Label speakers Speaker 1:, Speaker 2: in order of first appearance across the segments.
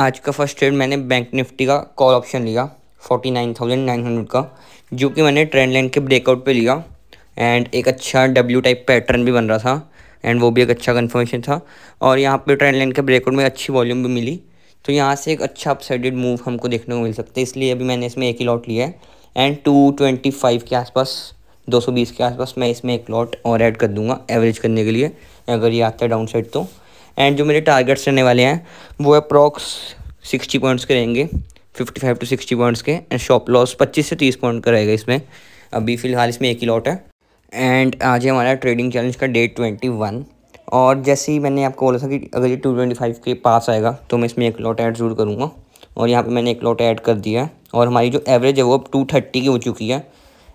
Speaker 1: आज का first trade मैंने बैंक निफ्टी का कॉल ऑप्शन लिया forty nine nine thousand hundred का जो कि मैंने ट्रेंड लाइन के ब्रेकआउट पे लिया एंड एक अच्छा डब्ल्यू टाइप पैटर्न भी बन रहा था एंड वो भी एक अच्छा कन्फर्मेशन था और यहाँ पे ट्रेंड लाइन के ब्रेकआउट में अच्छी वॉल्यूम भी मिली तो यहाँ से एक अच्छा अपसाइडेड मूव हमको देखने को मिल सकता है इसलिए अभी मैंने इसमें एक ही लॉट लिया है एंड टू ट्वेंटी फाइव के आसपास दो सौ बीस के आसपास मैं इसमें एक लॉट और ऐड कर दूंगा एवरेज करने के लिए अगर ये आता है डाउन साइड तो एंड जो मेरे टारगेट्स रहने वाले हैं वो अप्रॉक्स सिक्सटी पॉइंट्स के रहेंगे fifty five to sixty points के एंड शॉप लॉस पच्चीस से तीस पॉइंट का रहेगा इसमें अभी फ़िलहाल इसमें एक ही लॉट है एंड आज है हमारा ट्रेडिंग चैलेंज का डेट ट्वेंटी वन और जैसे ही मैंने आपको बोला था कि अगर ये टू ट्वेंटी फाइव के पास आएगा तो मैं इसमें एक लॉट ऐड ज़रूर करूँगा और यहाँ पर मैंने एक लॉट ऐड कर दिया है और हमारी जो एवरेज है वो अब टू थर्टी की हो चुकी है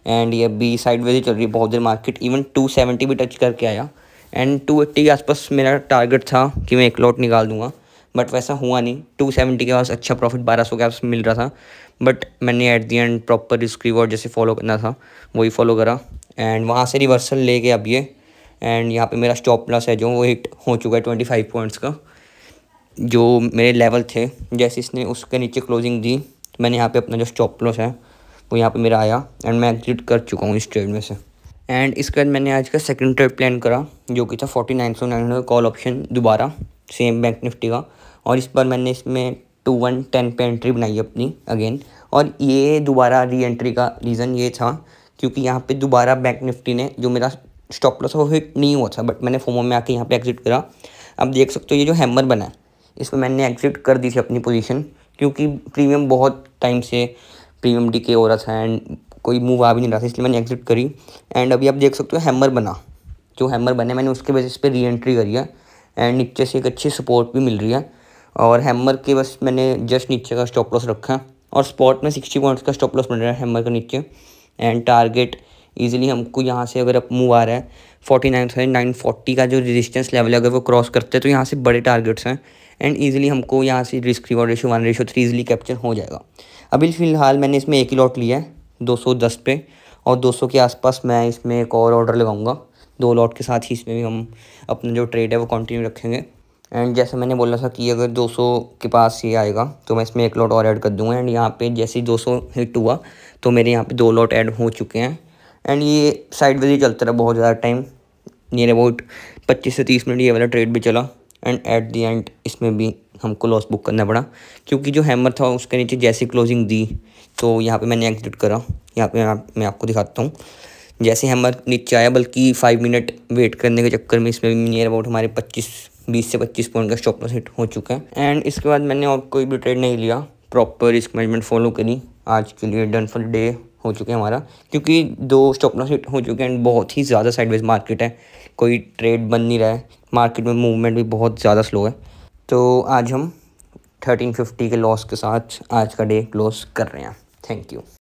Speaker 1: एंड ये अभी साइड वेज चल रही है बहुत देर मार्केट इवन टू सेवेंटी भी टच करके आया एंड टू एट्टी के आसपास मेरा टारगेट था कि मैं एक लॉट निकाल दूंगा बट वैसा हुआ नहीं टू सेवेंटी के पास अच्छा प्रॉफिट बारह सौ के आसपास मिल रहा था बट मैंने at the end proper risk reward जैसे फॉलो करना था वही फॉलो करा एंड वहाँ से रिवर्सल ले गया अब ये एंड यहाँ पे मेरा स्टॉप लॉस है जो वो हिट हो चुका है ट्वेंटी फाइव पॉइंट्स का जो मेरे लेवल थे जैसे इसने उसके नीचे क्लोजिंग दी मैंने यहाँ पे अपना जो स्टॉप लॉस है वो यहाँ पे मेरा आया एंड मैं एग्जिट कर चुका हूँ इस ट्रेड में से एंड इसके बाद मैंने आज का सेकंड ट्रेड प्लान करा जो कि था फोर्टी नाइन सौ नाइन हंड्रेड कॉल ऑप्शन दोबारा सेम बैंक निफ्टी का और इस बार मैंने इसमें टू वन टेन पे एंट्री बनाई अपनी अगेन और ये दोबारा री एंट्री का रीज़न ये था क्योंकि यहाँ पे दोबारा बैंक निफ्टी ने जो मेरा स्टॉप लॉस वो हिट नहीं हुआ था बट मैंने फोमो में आके यहाँ पे एग्जिट करा अब देख सकते हो ये जो हैमर बना है पर मैंने एग्जिट कर दी थी अपनी पोजीशन क्योंकि प्रीमियम बहुत टाइम से प्रीमियम के हो रहा था एंड कोई मूव आ भी नहीं रहा था इसलिए मैंने एग्जिट करी एंड अभी आप देख सकते हो हैमर बना जो हैमर बने मैंने उसके बेसिस पे री एंट्री करी है एंड नीचे से एक अच्छी सपोर्ट भी मिल रही है और हैमर के बस मैंने जस्ट नीचे का स्टॉप लॉस रखा और स्पॉट में सिक्सटी पॉइंट्स का स्टॉप लॉस बन रहा है हैमर के नीचे एंड टारगेट ईजिली हमको यहाँ से अगर अब मूव आ रहा है forty nine thousand nine forty का जो रेजिस्टेंस लेवल है अगर वो क्रॉस करते हैं तो यहाँ से बड़े टारगेट्स हैं एंड ईजिली हमको यहाँ से risk reward ratio one ratio three easily capture हो जाएगा अभी फ़िलहाल मैंने इसमें एक ही लॉट लिया है 210 पे और 200 के आसपास मैं इसमें एक और ऑर्डर लगाऊंगा दो लॉट के साथ ही इसमें भी हम अपना जो ट्रेड है वो कंटिन्यू रखेंगे एंड जैसे मैंने बोला था कि अगर 200 के पास ये आएगा तो मैं इसमें एक लॉट और ऐड कर दूंगा एंड यहाँ पे जैसे ही 200 हिट हुआ तो मेरे यहाँ पर दो लॉट ऐड हो चुके हैं एंड ये साइड वाइज ही चलता रहा बहुत ज़्यादा टाइम नियर अबाउट पच्चीस से तीस मिनट ये वाला ट्रेड भी चला एंड एट दी एंड इसमें भी हमको लॉस बुक करना पड़ा क्योंकि जो हैमर था उसके नीचे जैसी क्लोजिंग दी तो यहाँ पे मैंने एग्जिट करा यहाँ पे आप, मैं आपको दिखाता हूँ जैसे हैमर नीचे आया बल्कि फाइव मिनट वेट करने के चक्कर में इसमें भी नियर अबाउट हमारे पच्चीस बीस से पच्चीस पॉइंट का स्टॉप लॉस हिट हो चुका है एंड इसके बाद मैंने और कोई भी ट्रेड नहीं लिया प्रॉपर रिस्क मैनेजमेंट फॉलो करी आज के लिए डन फॉर डे हो चुके हैं हमारा क्योंकि दो स्टॉप लॉस हो चुके हैं बहुत ही ज़्यादा साइडवेज मार्केट है कोई ट्रेड बन नहीं रहा है मार्केट में मूवमेंट भी बहुत ज़्यादा स्लो है तो आज हम थर्टीन फिफ्टी के लॉस के साथ आज का डे क्लोज कर रहे हैं थैंक यू